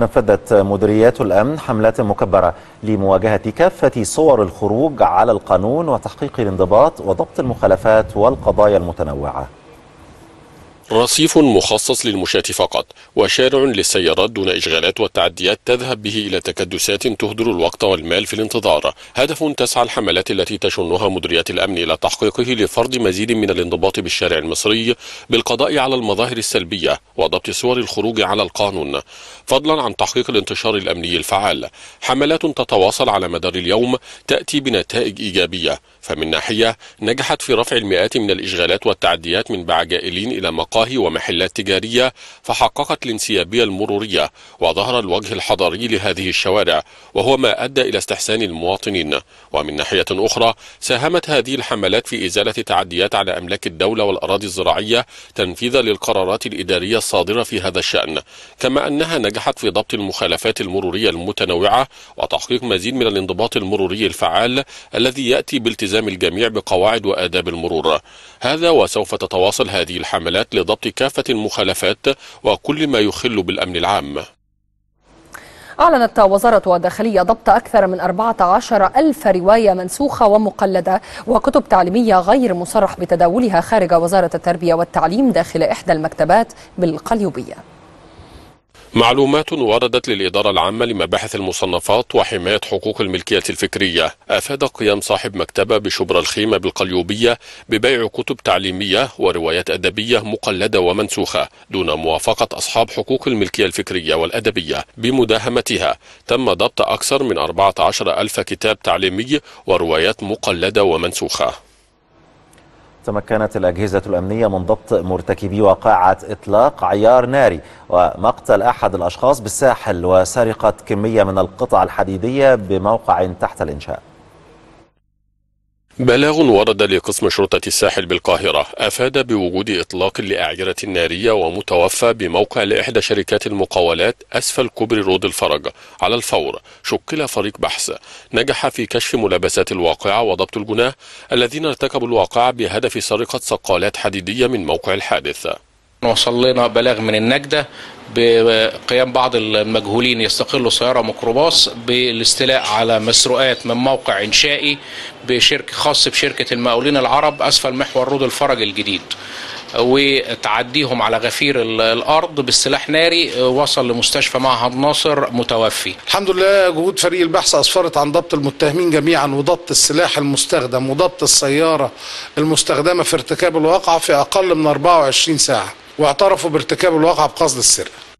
نفذت مديريات الأمن حملات مكبرة لمواجهة كافة صور الخروج على القانون وتحقيق الانضباط وضبط المخالفات والقضايا المتنوعة رصيف مخصص للمشاة فقط وشارع للسيارات دون إشغالات والتعديات تذهب به إلى تكدسات تهدر الوقت والمال في الانتظار هدف تسعى الحملات التي تشنها مديريات الأمن إلى تحقيقه لفرض مزيد من الانضباط بالشارع المصري بالقضاء على المظاهر السلبية وضبط صور الخروج على القانون فضلا عن تحقيق الانتشار الأمني الفعال حملات تتواصل على مدار اليوم تأتي بنتائج إيجابية فمن ناحية نجحت في رفع المئات من الإشغالات والتعديات من بعجائلين إلى مقام المقاهي ومحلات تجارية فحققت الانسيابية المرورية وظهر الوجه الحضري لهذه الشوارع وهو ما أدى إلى استحسان المواطنين ومن ناحية أخرى ساهمت هذه الحملات في إزالة تعديات على أملاك الدولة والأراضي الزراعية تنفيذا للقرارات الإدارية الصادرة في هذا الشأن كما أنها نجحت في ضبط المخالفات المرورية المتنوعة وتحقيق مزيد من الانضباط المروري الفعال الذي يأتي بالتزام الجميع بقواعد وآداب المرور هذا وسوف تتواصل هذه الحملات ضبط كافة المخالفات وكل ما يخل بالأمن العام أعلنت وزارة الداخلية ضبط أكثر من 14 ألف رواية منسوخة ومقلدة وكتب تعليمية غير مصرح بتداولها خارج وزارة التربية والتعليم داخل إحدى المكتبات بالقليوبية معلومات وردت للإدارة العامة لمباحث المصنفات وحماية حقوق الملكية الفكرية أفاد قيام صاحب مكتبة بشبرا الخيمة بالقليوبية ببيع كتب تعليمية وروايات أدبية مقلدة ومنسوخة دون موافقة أصحاب حقوق الملكية الفكرية والأدبية بمداهمتها تم ضبط أكثر من 14 ألف كتاب تعليمي وروايات مقلدة ومنسوخة تمكنت الأجهزة الأمنية من ضبط مرتكبي وقاعة إطلاق عيار ناري ومقتل أحد الأشخاص بالساحل وسرقة كمية من القطع الحديدية بموقع تحت الإنشاء بلاغ ورد لقسم شرطة الساحل بالقاهرة أفاد بوجود إطلاق لأعيرة نارية ومتوفى بموقع لإحدى شركات المقاولات أسفل كوبري رود الفرج على الفور شكل فريق بحث نجح في كشف ملابسات الواقعة وضبط الجناه الذين ارتكبوا الواقعة بهدف سرقة صقالات حديدية من موقع الحادث وصلنا بلاغ من النجدة بقيام بعض المجهولين يستقلوا سيارة ميكروباص بالاستيلاء على مسروقات من موقع إنشائي بشركة خاص بشركة المقاولين العرب أسفل محور رود الفرج الجديد وتعديهم على غفير الارض بالسلاح ناري وصل لمستشفى معهد ناصر متوفي. الحمد لله جهود فريق البحث اسفرت عن ضبط المتهمين جميعا وضبط السلاح المستخدم وضبط السياره المستخدمه في ارتكاب الواقعه في اقل من 24 ساعه. واعترفوا بارتكاب الواقعة بقصد السرقة